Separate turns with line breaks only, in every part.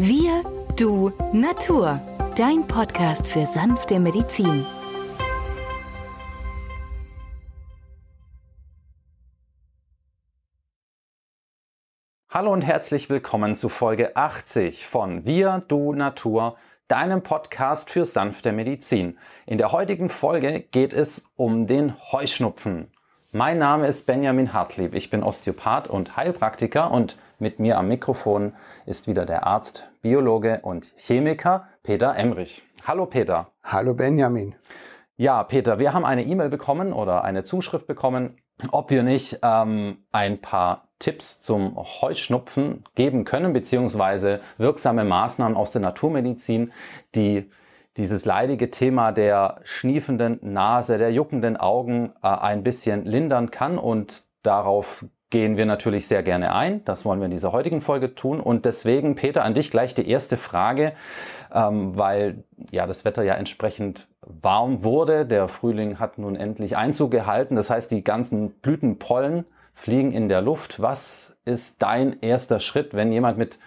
Wir, du, Natur. Dein Podcast für sanfte Medizin. Hallo und herzlich willkommen zu Folge 80 von Wir, du, Natur deinem Podcast für sanfte Medizin. In der heutigen Folge geht es um den Heuschnupfen. Mein Name ist Benjamin Hartlieb. Ich bin Osteopath und Heilpraktiker und mit mir am Mikrofon ist wieder der Arzt, Biologe und Chemiker Peter Emrich. Hallo Peter. Hallo Benjamin. Ja, Peter, wir haben eine E-Mail bekommen oder eine Zuschrift bekommen, ob wir nicht ähm, ein paar Tipps zum Heuschnupfen geben können, beziehungsweise wirksame Maßnahmen aus der Naturmedizin, die dieses leidige Thema der schniefenden Nase, der juckenden Augen äh, ein bisschen lindern kann. Und darauf gehen wir natürlich sehr gerne ein. Das wollen wir in dieser heutigen Folge tun. Und deswegen, Peter, an dich gleich die erste Frage, ähm, weil ja das Wetter ja entsprechend warm wurde. Der Frühling hat nun endlich Einzug gehalten. Das heißt, die ganzen Blütenpollen fliegen in der Luft. Was ist dein erster Schritt, wenn jemand mit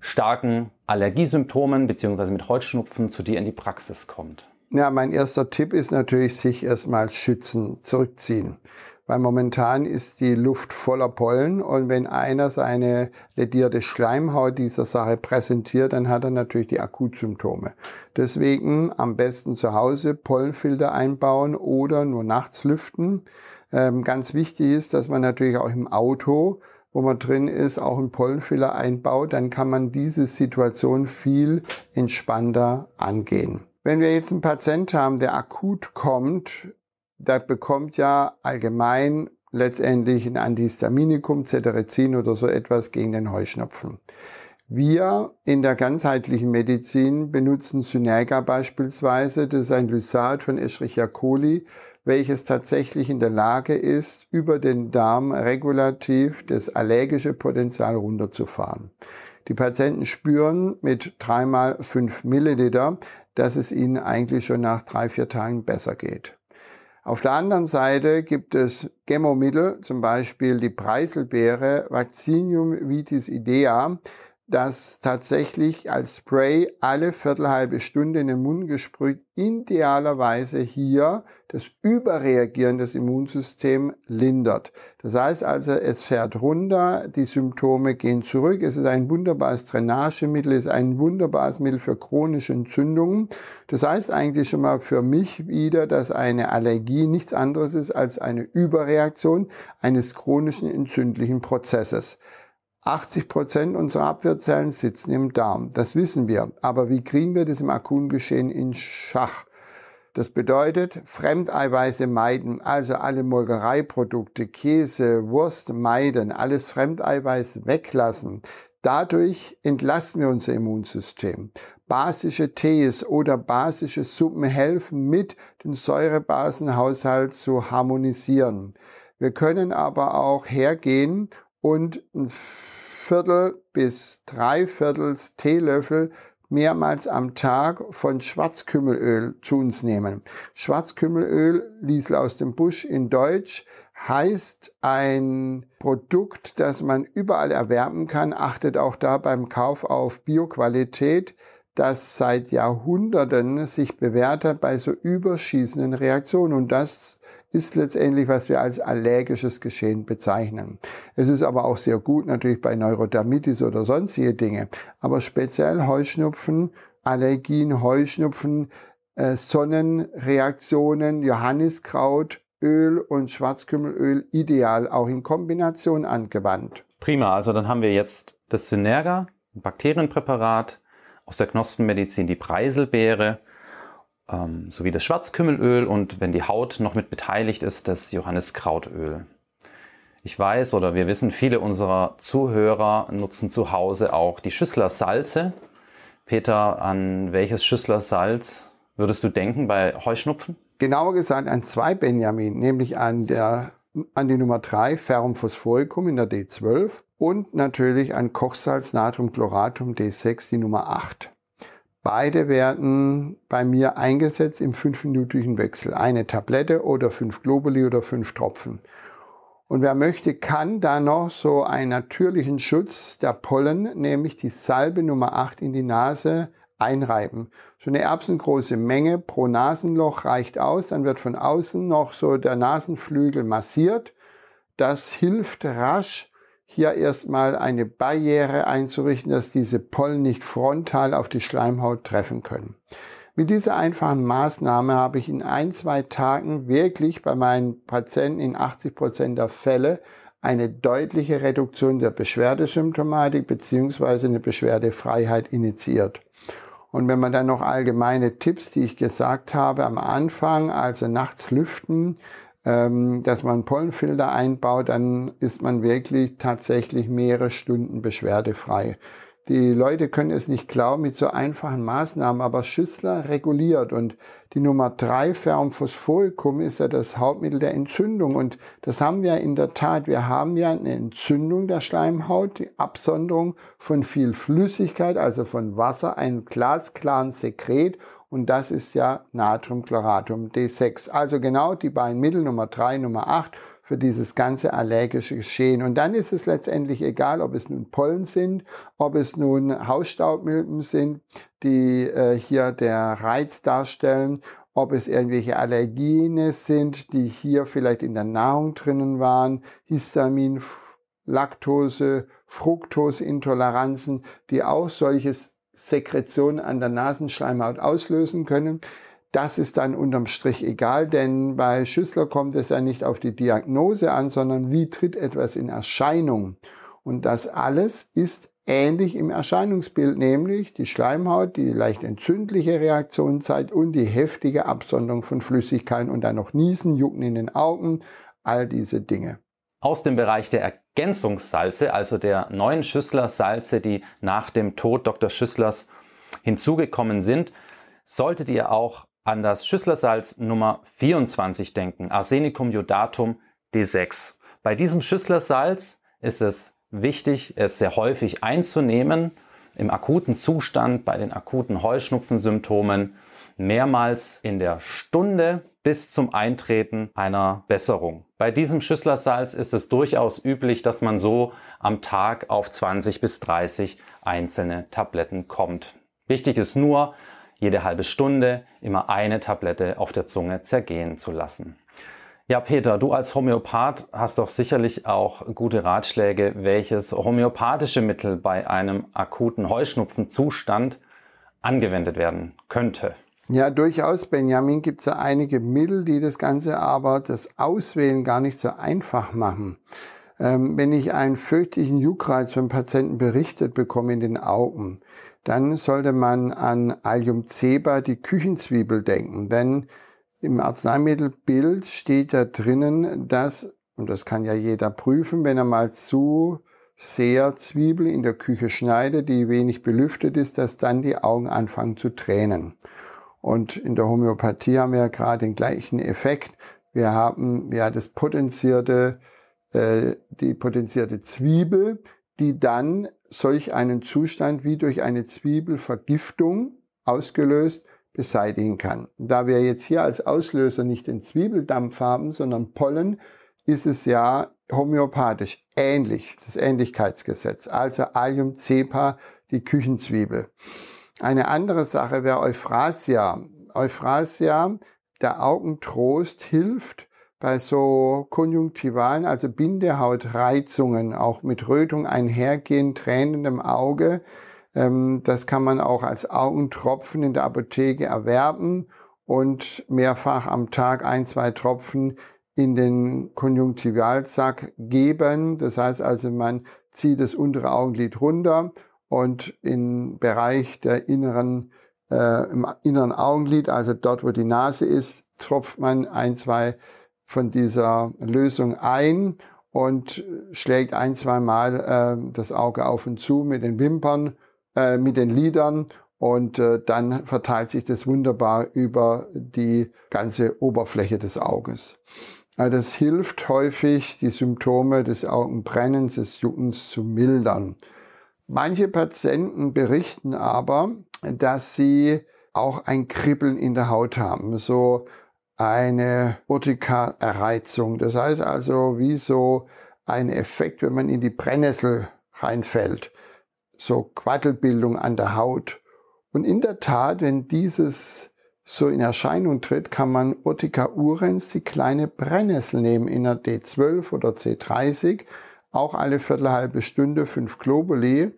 starken Allergiesymptomen bzw. mit Holzschnupfen zu dir in die Praxis kommt?
Ja, mein erster Tipp ist natürlich, sich erstmal schützen, zurückziehen weil momentan ist die Luft voller Pollen und wenn einer seine ledierte Schleimhaut dieser Sache präsentiert, dann hat er natürlich die Akutsymptome. Deswegen am besten zu Hause Pollenfilter einbauen oder nur nachts lüften. Ähm, ganz wichtig ist, dass man natürlich auch im Auto wo man drin ist, auch einen Pollenfiller einbaut, dann kann man diese Situation viel entspannter angehen. Wenn wir jetzt einen Patient haben, der akut kommt da bekommt ja allgemein letztendlich ein Antihistaminikum, Cetirizin oder so etwas gegen den Heuschnupfen. Wir in der ganzheitlichen Medizin benutzen Synerga beispielsweise, das ist ein Lysat von Escherichia coli, welches tatsächlich in der Lage ist, über den Darm regulativ das allergische Potenzial runterzufahren. Die Patienten spüren mit dreimal fünf Milliliter, dass es ihnen eigentlich schon nach drei, vier Tagen besser geht. Auf der anderen Seite gibt es Gemmomittel, zum Beispiel die Preiselbeere, Vaccinium vitis idea dass tatsächlich als Spray alle viertelhalbe Stunde in den Mund gesprüht idealerweise hier das Überreagieren des Immunsystems lindert. Das heißt also, es fährt runter, die Symptome gehen zurück, es ist ein wunderbares Drainagemittel, es ist ein wunderbares Mittel für chronische Entzündungen. Das heißt eigentlich schon mal für mich wieder, dass eine Allergie nichts anderes ist als eine Überreaktion eines chronischen entzündlichen Prozesses. 80 Prozent unserer Abwehrzellen sitzen im Darm. Das wissen wir. Aber wie kriegen wir das im akuten Geschehen in Schach? Das bedeutet, Fremdeiweiße meiden, also alle Molkereiprodukte, Käse, Wurst meiden, alles Fremdeiweiß weglassen. Dadurch entlasten wir unser Immunsystem. Basische Tees oder basische Suppen helfen mit, den Säurebasenhaushalt zu harmonisieren. Wir können aber auch hergehen und Viertel bis Dreiviertels Teelöffel mehrmals am Tag von Schwarzkümmelöl zu uns nehmen. Schwarzkümmelöl, Liesel aus dem Busch in Deutsch, heißt ein Produkt, das man überall erwerben kann. Achtet auch da beim Kauf auf Bioqualität, das seit Jahrhunderten sich bewährt hat bei so überschießenden Reaktionen. Und das ist letztendlich, was wir als allergisches Geschehen bezeichnen. Es ist aber auch sehr gut natürlich bei Neurodermitis oder sonstige Dinge, aber speziell Heuschnupfen, Allergien, Heuschnupfen, äh, Sonnenreaktionen, Johanniskraut, Öl und Schwarzkümmelöl ideal, auch in Kombination
angewandt. Prima, also dann haben wir jetzt das Synerga, ein Bakterienpräparat aus der Knospenmedizin, die Preiselbeere ähm, sowie das Schwarzkümmelöl und wenn die Haut noch mit beteiligt ist, das Johanniskrautöl. Ich weiß oder wir wissen, viele unserer Zuhörer nutzen zu Hause auch die Schüssler Peter, an welches Schüssler würdest du denken bei Heuschnupfen? Genauer
gesagt an zwei Benjamin, nämlich an, der, an die Nummer 3 Ferrum phosphoricum in der D12 und natürlich an Kochsalz Natriumchloratum D6, die Nummer 8. Beide werden bei mir eingesetzt im fünfminütigen Wechsel. Eine Tablette oder fünf Globuli oder fünf Tropfen. Und wer möchte, kann da noch so einen natürlichen Schutz der Pollen, nämlich die Salbe Nummer 8 in die Nase einreiben. So eine erbsengroße Menge pro Nasenloch reicht aus. Dann wird von außen noch so der Nasenflügel massiert. Das hilft rasch, hier erstmal eine Barriere einzurichten, dass diese Pollen nicht frontal auf die Schleimhaut treffen können. Mit dieser einfachen Maßnahme habe ich in ein, zwei Tagen wirklich bei meinen Patienten in 80 Prozent der Fälle eine deutliche Reduktion der Beschwerdesymptomatik bzw. eine Beschwerdefreiheit initiiert. Und wenn man dann noch allgemeine Tipps, die ich gesagt habe am Anfang, also nachts lüften, ähm, dass man Pollenfilter einbaut, dann ist man wirklich tatsächlich mehrere Stunden beschwerdefrei. Die Leute können es nicht glauben mit so einfachen Maßnahmen, aber Schüssler reguliert und die Nummer drei Ferrumphosphoricum ist ja das Hauptmittel der Entzündung und das haben wir in der Tat. Wir haben ja eine Entzündung der Schleimhaut, die Absonderung von viel Flüssigkeit, also von Wasser, einem glasklaren Sekret und das ist ja Natriumchloratum D6. Also genau die beiden Mittel Nummer 3, Nummer 8 für dieses ganze allergische Geschehen. Und dann ist es letztendlich egal, ob es nun Pollen sind, ob es nun Hausstaubmilben sind, die äh, hier der Reiz darstellen, ob es irgendwelche Allergene sind, die hier vielleicht in der Nahrung drinnen waren, Histamin, Laktose, Fructoseintoleranzen, die auch solches Sekretion an der Nasenschleimhaut auslösen können. Das ist dann unterm Strich egal, denn bei Schüssler kommt es ja nicht auf die Diagnose an, sondern wie tritt etwas in Erscheinung. Und das alles ist ähnlich im Erscheinungsbild, nämlich die Schleimhaut, die leicht entzündliche Reaktionszeit und die heftige Absonderung von Flüssigkeiten und dann noch Niesen, Jucken in den Augen, all diese Dinge
aus dem Bereich der Ergänzungssalze, also der neuen Schüssler-Salze, die nach dem Tod Dr. Schüsslers hinzugekommen sind, solltet ihr auch an das Schüsslersalz Nummer 24 denken, Arsenicum iodatum D6. Bei diesem Schüsslersalz ist es wichtig, es sehr häufig einzunehmen, im akuten Zustand, bei den akuten Heuschnupfensymptomen, mehrmals in der Stunde bis zum Eintreten einer Besserung. Bei diesem Schüsslersalz ist es durchaus üblich, dass man so am Tag auf 20 bis 30 einzelne Tabletten kommt. Wichtig ist nur, jede halbe Stunde immer eine Tablette auf der Zunge zergehen zu lassen. Ja, Peter, du als Homöopath hast doch sicherlich auch gute Ratschläge, welches homöopathische Mittel bei einem akuten Heuschnupfenzustand angewendet werden könnte.
Ja, durchaus, Benjamin, gibt es ja einige Mittel, die das Ganze aber das Auswählen gar nicht so einfach machen. Ähm, wenn ich einen fürchtlichen Juckreiz vom Patienten berichtet bekomme in den Augen, dann sollte man an Alliumceba, die Küchenzwiebel, denken. Denn im Arzneimittelbild steht da drinnen, dass, und das kann ja jeder prüfen, wenn er mal zu sehr Zwiebel in der Küche schneidet, die wenig belüftet ist, dass dann die Augen anfangen zu tränen. Und in der Homöopathie haben wir ja gerade den gleichen Effekt. Wir haben ja das potenzierte, äh, die potenzierte Zwiebel, die dann solch einen Zustand wie durch eine Zwiebelvergiftung ausgelöst beseitigen kann. Da wir jetzt hier als Auslöser nicht den Zwiebeldampf haben, sondern Pollen, ist es ja homöopathisch ähnlich, das Ähnlichkeitsgesetz. Also Allium cepa, die Küchenzwiebel. Eine andere Sache wäre Euphrasia. Euphrasia, der Augentrost, hilft bei so konjunktivalen, also Bindehautreizungen, auch mit Rötung einhergehen, Tränen im Auge. Ähm, das kann man auch als Augentropfen in der Apotheke erwerben und mehrfach am Tag ein, zwei Tropfen in den Konjunktivalsack geben. Das heißt also, man zieht das untere Augenlid runter und im Bereich der inneren, äh, im inneren Augenlid, also dort, wo die Nase ist, tropft man ein, zwei von dieser Lösung ein und schlägt ein, zwei Mal äh, das Auge auf und zu mit den Wimpern, äh, mit den Lidern und äh, dann verteilt sich das wunderbar über die ganze Oberfläche des Auges. Also das hilft häufig, die Symptome des Augenbrennens, des Juckens zu mildern. Manche Patienten berichten aber, dass sie auch ein Kribbeln in der Haut haben, so eine Urtikarreizung. Das heißt also, wie so ein Effekt, wenn man in die Brennnessel reinfällt, so Quattelbildung an der Haut. Und in der Tat, wenn dieses so in Erscheinung tritt, kann man Urtica urens, die kleine Brennnessel nehmen in der D12 oder C30 auch alle viertelhalbe Stunde fünf Globuli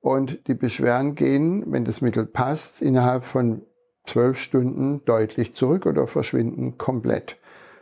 und die Beschwerden gehen, wenn das Mittel passt, innerhalb von zwölf Stunden deutlich zurück oder verschwinden komplett.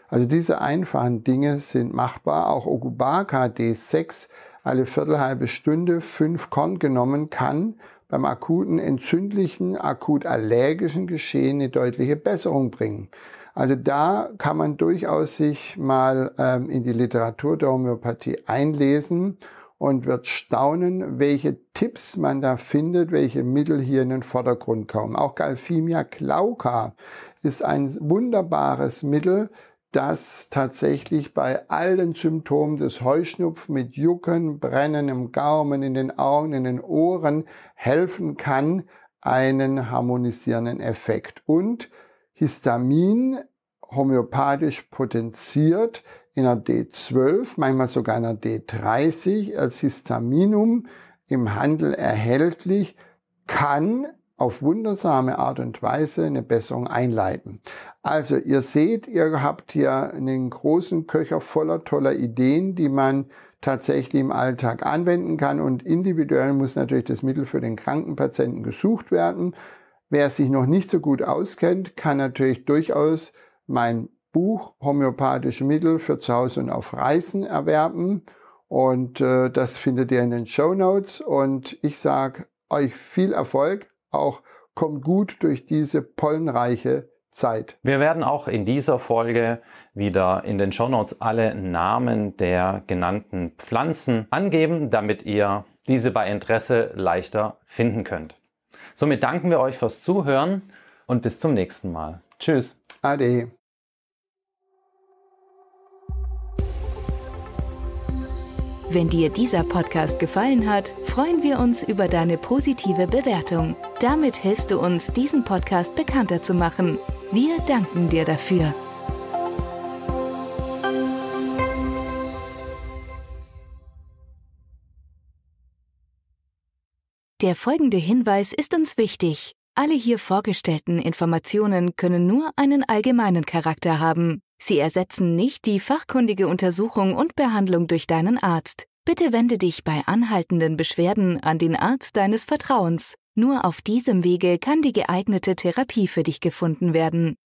Also diese einfachen Dinge sind machbar. Auch Okubaka D6 alle viertelhalbe Stunde fünf Korn genommen kann beim akuten entzündlichen, akut allergischen Geschehen eine deutliche Besserung bringen. Also da kann man durchaus sich mal ähm, in die Literatur der Homöopathie einlesen und wird staunen, welche Tipps man da findet, welche Mittel hier in den Vordergrund kommen. Auch Galphimia glauca ist ein wunderbares Mittel, das tatsächlich bei allen Symptomen des Heuschnupfen mit Jucken, Brennen im Gaumen, in den Augen, in den Ohren helfen kann, einen harmonisierenden Effekt. Und Histamin homöopathisch potenziert in einer D12, manchmal sogar in einer D30 als Histaminum im Handel erhältlich, kann auf wundersame Art und Weise eine Besserung einleiten. Also ihr seht, ihr habt hier einen großen Köcher voller toller Ideen, die man tatsächlich im Alltag anwenden kann und individuell muss natürlich das Mittel für den kranken Patienten gesucht werden. Wer sich noch nicht so gut auskennt, kann natürlich durchaus mein Buch Homöopathische Mittel für zu Hause und auf Reisen erwerben. Und äh, das findet ihr in den Show Notes. Und ich sage euch viel Erfolg. Auch kommt gut durch diese pollenreiche Zeit.
Wir werden auch in dieser Folge wieder in den Show Notes alle Namen der genannten Pflanzen angeben, damit ihr diese bei Interesse leichter finden könnt. Somit danken wir euch fürs Zuhören und bis zum nächsten Mal. Tschüss. Ade. Wenn dir dieser Podcast gefallen hat, freuen wir uns über deine positive Bewertung. Damit hilfst du uns, diesen Podcast bekannter zu machen. Wir danken dir dafür. Der folgende Hinweis ist uns wichtig. Alle hier vorgestellten Informationen können nur einen allgemeinen Charakter haben. Sie ersetzen nicht die fachkundige Untersuchung und Behandlung durch deinen Arzt. Bitte wende dich bei anhaltenden Beschwerden an den Arzt deines Vertrauens. Nur auf diesem Wege kann die geeignete Therapie für dich gefunden werden.